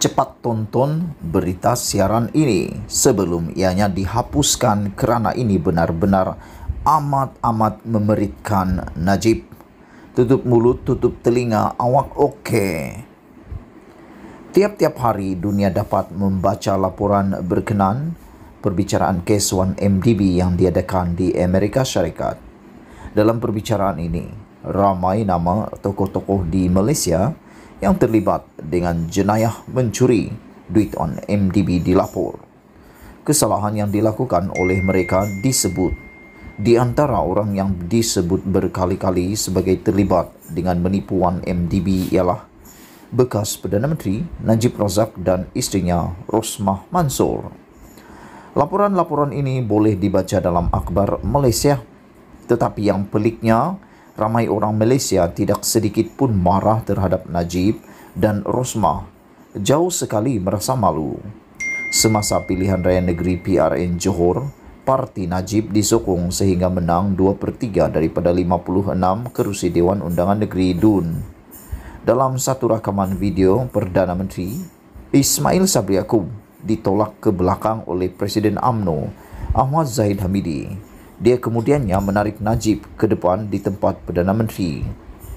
cepat tonton berita siaran ini sebelum ianya dihapuskan kerana ini benar-benar amat-amat memeritkan Najib. Tutup mulut, tutup telinga, awak oke. Okay. Tiap-tiap hari dunia dapat membaca laporan berkenan perbicaraan case 1MDB yang diadakan di Amerika Syarikat. Dalam perbicaraan ini, ramai nama tokoh-tokoh di Malaysia yang terlibat dengan jenayah mencuri duit on MDB dilapor. Kesalahan yang dilakukan oleh mereka disebut di antara orang yang disebut berkali-kali sebagai terlibat dengan penipuan MDB ialah bekas Perdana Menteri Najib Razak dan istrinya Rosmah Mansor. Laporan-laporan ini boleh dibaca dalam akhbar Malaysia, tetapi yang peliknya ramai orang Malaysia tidak sedikit pun marah terhadap Najib dan Rosmah. Jauh sekali merasa malu. Semasa pilihan raya negeri PRN Johor, parti Najib disokong sehingga menang 2 per 3 daripada 56 kerusi Dewan Undangan Negeri DUN. Dalam satu rakaman video Perdana Menteri, Ismail Sabri Yaakob ditolak ke belakang oleh Presiden AMNO Ahmad Zahid Hamidi dia kemudiannya menarik Najib ke depan di tempat Perdana Menteri.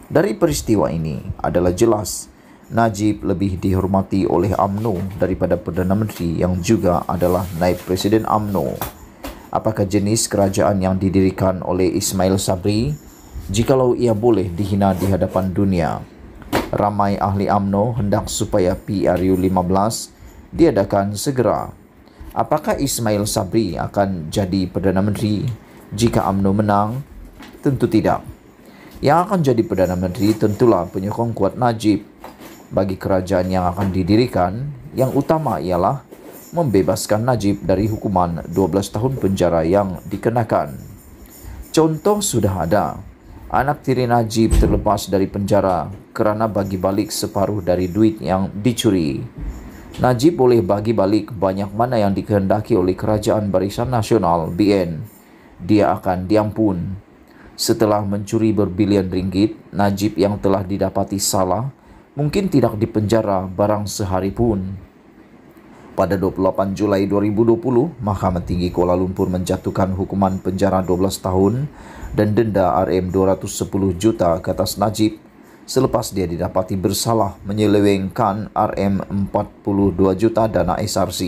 Dari peristiwa ini adalah jelas Najib lebih dihormati oleh AMNO daripada Perdana Menteri yang juga adalah Naib Presiden AMNO. Apakah jenis kerajaan yang didirikan oleh Ismail Sabri jikalau ia boleh dihina di hadapan dunia? Ramai ahli AMNO hendak supaya PRU15 diadakan segera. Apakah Ismail Sabri akan jadi Perdana Menteri? Jika UMNO menang? Tentu tidak. Yang akan jadi Perdana Menteri tentulah penyokong kuat Najib. Bagi kerajaan yang akan didirikan, yang utama ialah membebaskan Najib dari hukuman 12 tahun penjara yang dikenakan. Contoh sudah ada. Anak tiri Najib terlepas dari penjara kerana bagi balik separuh dari duit yang dicuri. Najib boleh bagi balik banyak mana yang dikehendaki oleh Kerajaan Barisan Nasional BN dia akan diampun. Setelah mencuri berbilion ringgit, Najib yang telah didapati salah mungkin tidak dipenjara barang sehari pun. Pada 28 Julai 2020, Mahkamah Tinggi Kuala Lumpur menjatuhkan hukuman penjara 12 tahun dan denda RM 210 juta ke atas Najib selepas dia didapati bersalah menyelewengkan RM 42 juta dana SRC.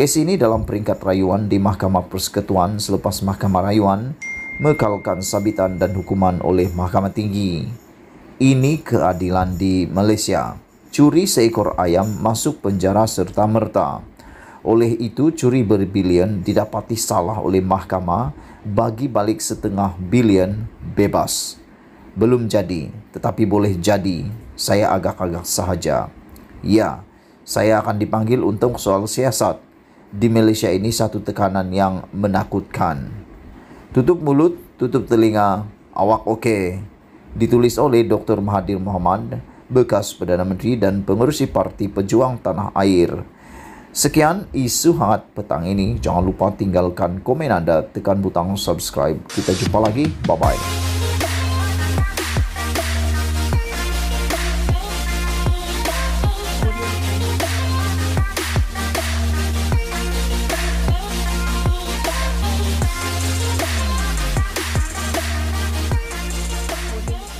Kes ini dalam peringkat rayuan di Mahkamah Persekutuan selepas Mahkamah Rayuan mekalkan sabitan dan hukuman oleh Mahkamah Tinggi. Ini keadilan di Malaysia. Curi seekor ayam masuk penjara serta-merta. Oleh itu, curi berbilion didapati salah oleh mahkamah bagi balik setengah bilion bebas. Belum jadi, tetapi boleh jadi. Saya agak-agak sahaja. Ya, saya akan dipanggil untuk soal siasat di Malaysia ini satu tekanan yang menakutkan. Tutup mulut, tutup telinga, awak oke. Okay. Ditulis oleh Dr. Mahathir Mohamad, bekas Perdana Menteri dan pengurusi Parti Pejuang Tanah Air. Sekian isu hangat petang ini. Jangan lupa tinggalkan komen Anda, tekan butang subscribe. Kita jumpa lagi. Bye-bye.